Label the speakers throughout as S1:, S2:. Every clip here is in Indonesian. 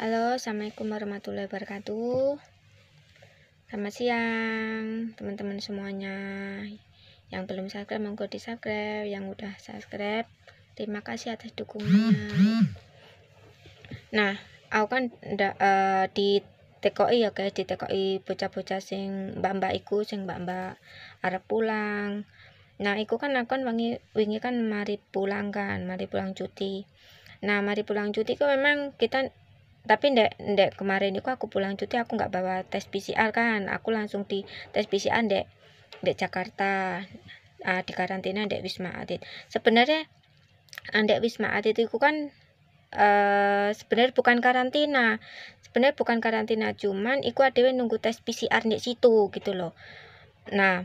S1: Halo, Assalamualaikum warahmatullahi wabarakatuh Selamat siang teman-teman semuanya Yang belum subscribe, monggo di subscribe Yang udah subscribe, terima kasih atas dukungannya Nah, aku kan da, uh, eh, di TKI ya guys, di TKI bocah-bocah sing mbak-mbak iku, sing mbak-mbak Arab pulang Nah, iku kan aku kan wingi, wingi kan mari pulang kan, mari pulang cuti. Nah, mari pulang cuti kok memang kita tapi ndak ndak kemarin itu aku pulang cuti aku nggak bawa tes PCR kan aku langsung di tes PCR ndak ndak Jakarta uh, di karantina ndak Wisma Atlet sebenarnya ah, ndak Wisma Atlet itu kan uh, sebenarnya bukan karantina sebenarnya bukan karantina cuman iku yang nunggu tes PCR di situ gitu loh nah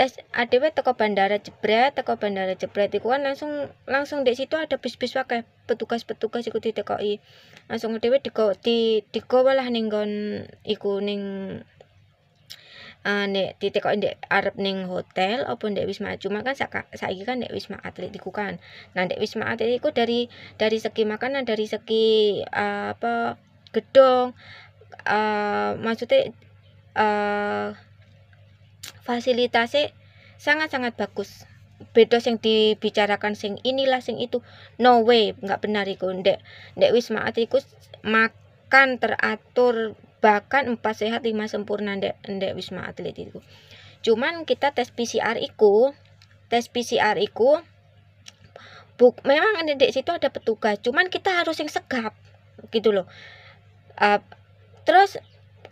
S1: tes adewe teko bandara jebret teko bandara jebret iku kan langsung langsung di situ ada bis-bis pakai petugas-petugas iku ditekoki langsung ADW diko di dikowo lah ning gon iku ning uh, eh, nek ditekoki ndek arep ning hotel apa ndek Wisma cuma kan sakak saiki kan ndek Wisma Atlet iku kan nah ndek Wisma Atlet iku dari dari segi makanan dari segi uh, apa gedung uh, eh, maksudnya uh, fasilitasnya sangat-sangat bagus beda yang dibicarakan sing inilah sing itu no way nggak benar iku ndek ndek wisma atlet makan teratur bahkan empat sehat lima sempurna ndek ndek wisma atlet itu cuman kita tes PCR iku tes PCR iku buk memang ndek situ ada petugas cuman kita harus yang segap gitu loh uh, terus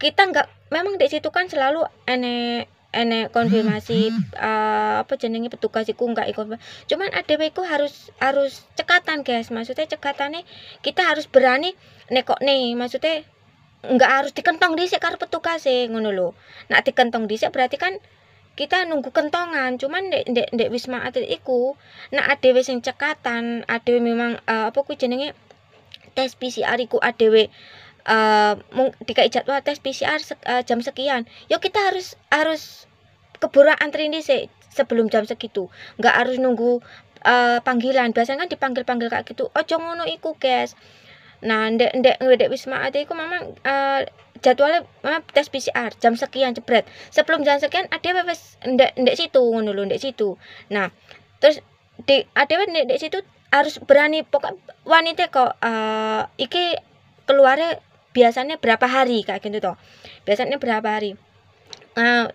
S1: kita nggak memang di situ kan selalu enek enek konfirmasi uh, apa jenenge petugas iku enggak iku cuman adewe iku harus harus cekatan guys maksudnya cekatane kita harus berani nekok nih maksudnya enggak harus dikentong dhisik karo petugas e ngono lho nak dikentong dhisik berarti kan kita nunggu kentongan cuman dek dek dek wisma atlet iku nak adewe sing cekatan adewe memang uh, apa ku jenenge tes PCR iku adewe Eh, uh, dikai jadwal tes PCR sek, uh, eh, jam sekian yo kita harus harus keburu antri ini se sebelum jam segitu nggak harus nunggu uh, panggilan biasanya kan dipanggil panggil kayak gitu oh ngono iku guys nah ndek ndek ndek wisma ada iku mama uh, jadwalnya mama tes PCR jam sekian cepet, sebelum jam sekian ada wes ndek ndek situ ngono lho ndek situ nah terus di ada apa ndek situ harus berani pokok wanita kok uh, iki keluarnya biasanya berapa hari kayak gitu toh biasanya berapa hari uh,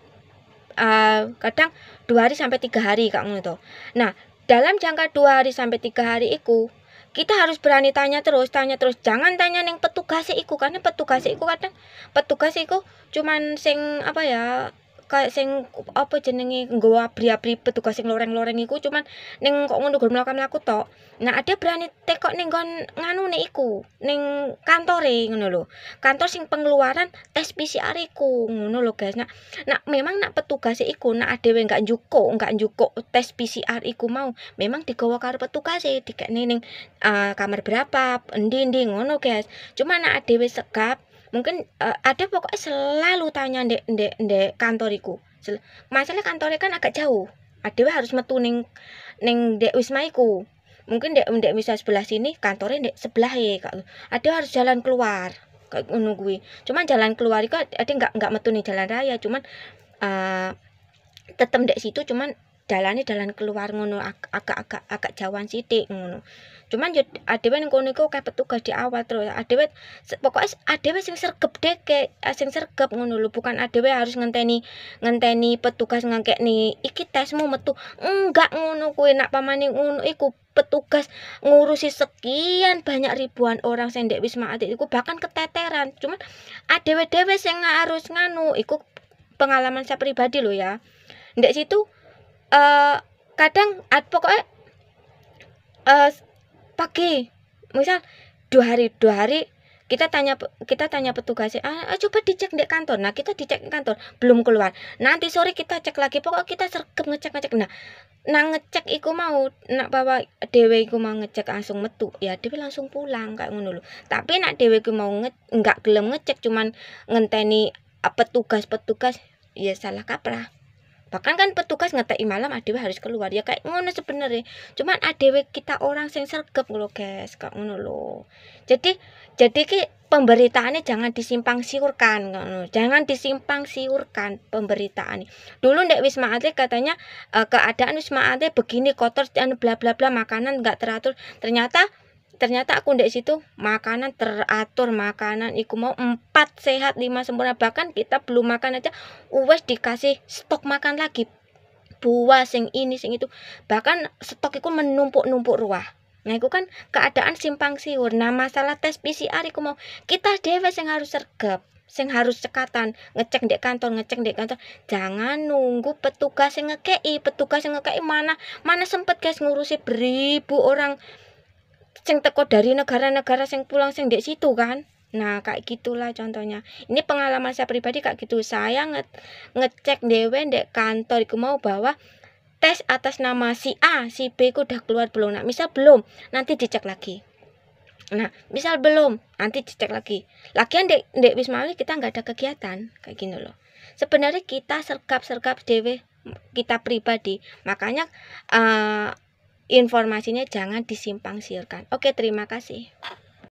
S1: uh, kadang dua hari sampai tiga hari kak. gitu nah dalam jangka dua hari sampai tiga hari itu kita harus berani tanya terus tanya terus jangan tanya neng petugas iku karena petugas iku kadang petugas iku cuman sing apa ya kayak sing apa jenenge nggo pria abri petugas sing loreng-loreng iku cuman ning kok ngono gur mlaku-mlaku tok. Nah, ada berani tekok ning kon nganune iku, ning kantore ngono lho. Kantor sing pengeluaran tes PCR iku ngono lho, guys. Nah, nah memang nak petugas iku nak adewe gak njukuk, gak njukuk tes PCR iku mau, memang digawa karo petugas e dikekne ning uh, kamar berapa, endi-endi ngono, guys. Cuma nak adewe segap mungkin uh, ada pokoknya selalu tanya ndek ndek ndek kantoriku Sel masalah kantornya kan agak jauh ada harus metu neng neng dek wismaiku mungkin dek ndek bisa sebelah sini kantornya ndek sebelah ya e, ada harus jalan keluar ngono kuwi. Cuman jalan keluar itu ada nggak nggak metu nih jalan raya, cuman uh, tetep dek situ cuman jalannya jalan keluar ngono agak-agak agak jauhan sithik ngono cuman yo ya adewe ning kono iku petugas di awal terus adewe pokoknya adewe sing sergep deke eh, sing sergep ngono lho bukan adewe harus ngenteni ngenteni petugas nih iki tesmu metu enggak ngono kuwi nak pamane ngono iku petugas ngurusi sekian banyak ribuan orang sing ndek Wisma Atlet iku bahkan keteteran cuman adewe-dewe sing harus nganu iku pengalaman saya pribadi loh ya ndek situ uh, kadang ad pokoknya uh, eh, pagi misal dua hari dua hari kita tanya kita tanya petugasnya ah, ah, coba dicek di kantor nah kita dicek di kantor belum keluar nanti sore kita cek lagi pokok kita sergap ngecek ngecek nah nah ngecek iku mau nak bawa dewe iku mau ngecek langsung metu ya dewe langsung pulang kayak ngono tapi nak dewe iku mau nge, nggak gelem ngecek cuman ngenteni ah, petugas-petugas ya salah kaprah bahkan kan petugas ngetei malam adewe harus keluar ya kayak ngono sebenarnya cuman adewe kita orang sing sergap lo guys kayak ngono loh, jadi jadi ki pemberitaannya jangan disimpang siurkan ngono jangan disimpang siurkan pemberitaan dulu ndek Wisma Atlet katanya uh, keadaan Wisma Atlet begini kotor dan bla bla bla makanan nggak teratur ternyata ternyata aku ndek situ makanan teratur makanan iku mau empat sehat lima sempurna bahkan kita belum makan aja uwes dikasih stok makan lagi buah sing ini sing itu bahkan stok iku menumpuk-numpuk ruah nah iku kan keadaan simpang siur nah masalah tes PCR iku mau kita dewe yang harus sergap sing harus cekatan ngecek di kantor ngecek di kantor jangan nunggu petugas yang ngekei petugas yang ngekei mana mana sempet guys ngurusi beribu orang sing teko dari negara-negara sing pulang sing di situ kan nah kayak gitulah contohnya ini pengalaman saya pribadi kayak gitu saya nge ngecek dewe di kantor aku mau bawa tes atas nama si A si B ku udah keluar belum nah misal belum nanti dicek lagi Nah, misal belum, nanti dicek lagi. Lagian dek, dek Wisma Atlet kita nggak ada kegiatan kayak gini loh. Sebenarnya kita sergap-sergap dewe kita pribadi. Makanya uh, informasinya jangan disimpang siurkan. Oke, terima kasih.